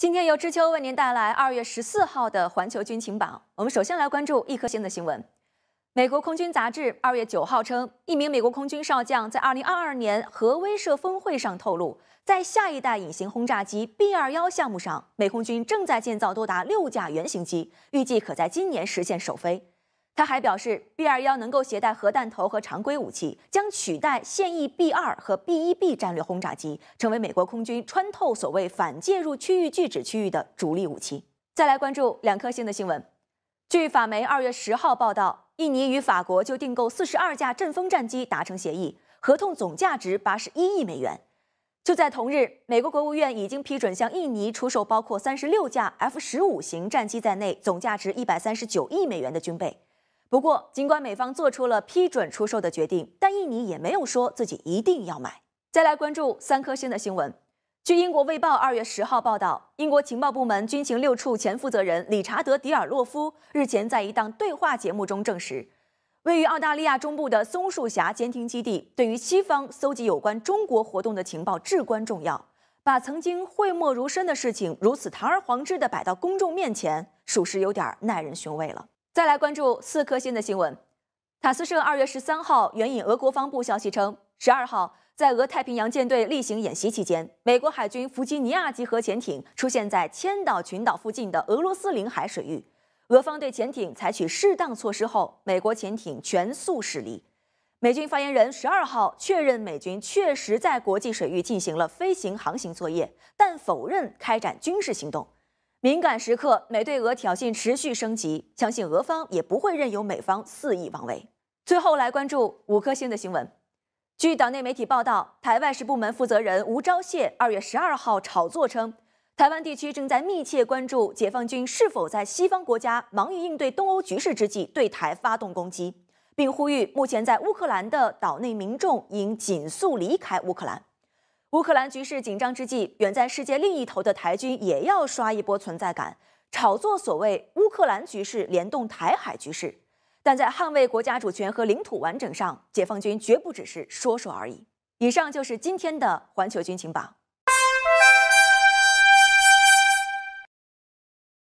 今天由知秋为您带来二月十四号的环球军情榜。我们首先来关注一颗星的新闻。美国空军杂志二月九号称，一名美国空军少将在二零二二年核威慑峰会上透露，在下一代隐形轰炸机 B 二幺项目上，美空军正在建造多达六架原型机，预计可在今年实现首飞。他还表示，B 二幺能够携带核弹头和常规武器，将取代现役 B 二和 B 一 B 战略轰炸机，成为美国空军穿透所谓反介入区域拒止区域的主力武器。再来关注两颗星的新闻。据法媒二月十号报道，印尼与法国就订购四十二架阵风战机达成协议，合同总价值八十一亿美元。就在同日，美国国务院已经批准向印尼出售包括三十六架 F 十五型战机在内，总价值一百三十九亿美元的军备。不过，尽管美方做出了批准出售的决定，但印尼也没有说自己一定要买。再来关注三颗星的新闻。据英国《卫报》二月十号报道，英国情报部门军情六处前负责人理查德·迪尔洛夫日前在一档对话节目中证实，位于澳大利亚中部的松树峡监听基地对于西方搜集有关中国活动的情报至关重要。把曾经讳莫如深的事情如此堂而皇之的摆到公众面前，属实有点耐人寻味了。再来关注四颗星的新闻。塔斯社二月十三号援引俄国防部消息称，十二号在俄太平洋舰队例行演习期间，美国海军弗吉尼亚级核潜艇出现在千岛群岛附近的俄罗斯领海水域。俄方对潜艇采取适当措施后，美国潜艇全速驶离。美军发言人十二号确认，美军确实在国际水域进行了飞行航行作业，但否认开展军事行动。敏感时刻，美对俄挑衅持续升级，相信俄方也不会任由美方肆意妄为。最后来关注五颗星的新闻。据岛内媒体报道，台外事部门负责人吴钊燮二月十二号炒作称，台湾地区正在密切关注解放军是否在西方国家忙于应对东欧局势之际对台发动攻击，并呼吁目前在乌克兰的岛内民众应紧速离开乌克兰。乌克兰局势紧张之际，远在世界另一头的台军也要刷一波存在感，炒作所谓乌克兰局势联动台海局势，但在捍卫国家主权和领土完整上，解放军绝不只是说说而已。以上就是今天的环球军情榜。